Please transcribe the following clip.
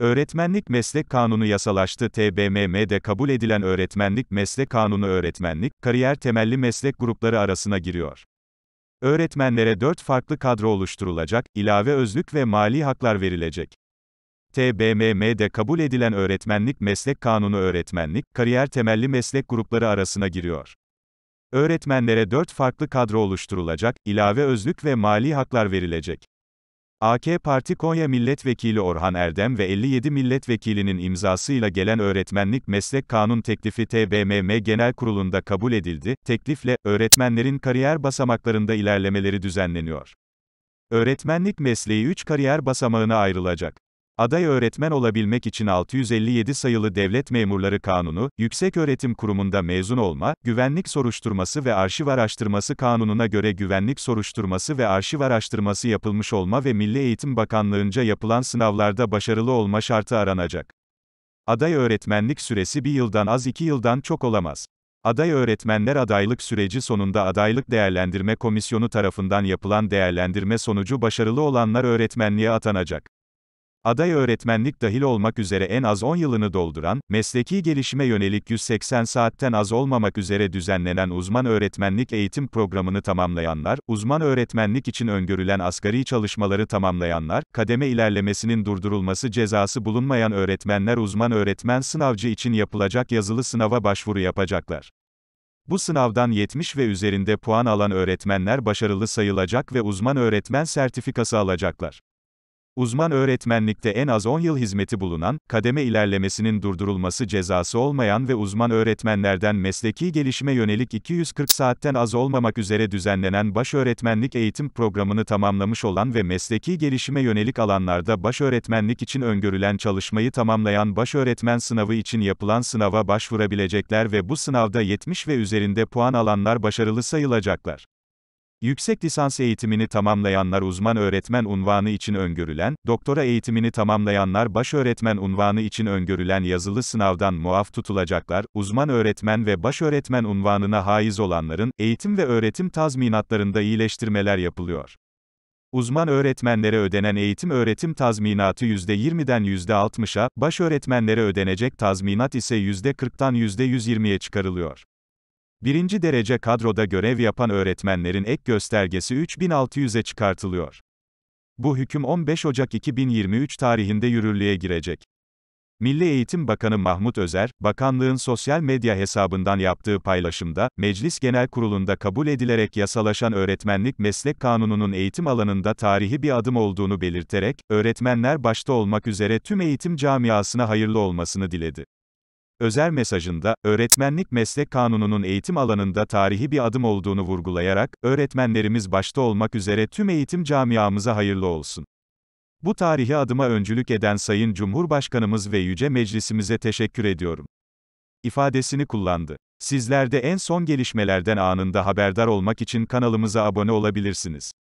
Öğretmenlik Meslek Kanunu yasalaştı. TBMM'de kabul edilen Öğretmenlik Meslek Kanunu öğretmenlik, kariyer temelli meslek grupları arasına giriyor. Öğretmenlere dört farklı kadro oluşturulacak, ilave özlük ve mali haklar verilecek. TBMM'de kabul edilen Öğretmenlik Meslek Kanunu öğretmenlik, kariyer temelli meslek grupları arasına giriyor. Öğretmenlere dört farklı kadro oluşturulacak, ilave özlük ve mali haklar verilecek. AK Parti Konya Milletvekili Orhan Erdem ve 57 milletvekilinin imzasıyla gelen öğretmenlik meslek kanun teklifi TBMM Genel Kurulu'nda kabul edildi. Teklifle öğretmenlerin kariyer basamaklarında ilerlemeleri düzenleniyor. Öğretmenlik mesleği 3 kariyer basamağına ayrılacak. Aday öğretmen olabilmek için 657 sayılı Devlet Memurları Kanunu, Yükseköğretim Kurumu'nda mezun olma, güvenlik soruşturması ve arşiv araştırması kanununa göre güvenlik soruşturması ve arşiv araştırması yapılmış olma ve Milli Eğitim Bakanlığı'nca yapılan sınavlarda başarılı olma şartı aranacak. Aday öğretmenlik süresi bir yıldan az iki yıldan çok olamaz. Aday öğretmenler adaylık süreci sonunda adaylık değerlendirme komisyonu tarafından yapılan değerlendirme sonucu başarılı olanlar öğretmenliğe atanacak. Aday öğretmenlik dahil olmak üzere en az 10 yılını dolduran, mesleki gelişime yönelik 180 saatten az olmamak üzere düzenlenen uzman öğretmenlik eğitim programını tamamlayanlar, uzman öğretmenlik için öngörülen asgari çalışmaları tamamlayanlar, kademe ilerlemesinin durdurulması cezası bulunmayan öğretmenler uzman öğretmen sınavcı için yapılacak yazılı sınava başvuru yapacaklar. Bu sınavdan 70 ve üzerinde puan alan öğretmenler başarılı sayılacak ve uzman öğretmen sertifikası alacaklar. Uzman öğretmenlikte en az 10 yıl hizmeti bulunan, kademe ilerlemesinin durdurulması cezası olmayan ve uzman öğretmenlerden mesleki gelişme yönelik 240 saatten az olmamak üzere düzenlenen baş öğretmenlik eğitim programını tamamlamış olan ve mesleki gelişime yönelik alanlarda baş öğretmenlik için öngörülen çalışmayı tamamlayan baş öğretmen sınavı için yapılan sınava başvurabilecekler ve bu sınavda 70 ve üzerinde puan alanlar başarılı sayılacaklar. Yüksek lisans eğitimini tamamlayanlar uzman öğretmen unvanı için öngörülen, doktora eğitimini tamamlayanlar baş öğretmen unvanı için öngörülen yazılı sınavdan muaf tutulacaklar, uzman öğretmen ve baş öğretmen unvanına haiz olanların, eğitim ve öğretim tazminatlarında iyileştirmeler yapılıyor. Uzman öğretmenlere ödenen eğitim öğretim tazminatı %20'den %60'a, baş öğretmenlere ödenecek tazminat ise %40'tan %120'ye çıkarılıyor. Birinci derece kadroda görev yapan öğretmenlerin ek göstergesi 3600'e çıkartılıyor. Bu hüküm 15 Ocak 2023 tarihinde yürürlüğe girecek. Milli Eğitim Bakanı Mahmut Özer, bakanlığın sosyal medya hesabından yaptığı paylaşımda, Meclis Genel Kurulu'nda kabul edilerek yasalaşan öğretmenlik meslek kanununun eğitim alanında tarihi bir adım olduğunu belirterek, öğretmenler başta olmak üzere tüm eğitim camiasına hayırlı olmasını diledi. Özel mesajında, öğretmenlik meslek kanununun eğitim alanında tarihi bir adım olduğunu vurgulayarak, öğretmenlerimiz başta olmak üzere tüm eğitim camiamıza hayırlı olsun. Bu tarihi adıma öncülük eden Sayın Cumhurbaşkanımız ve Yüce Meclisimize teşekkür ediyorum. ifadesini kullandı. Sizler de en son gelişmelerden anında haberdar olmak için kanalımıza abone olabilirsiniz.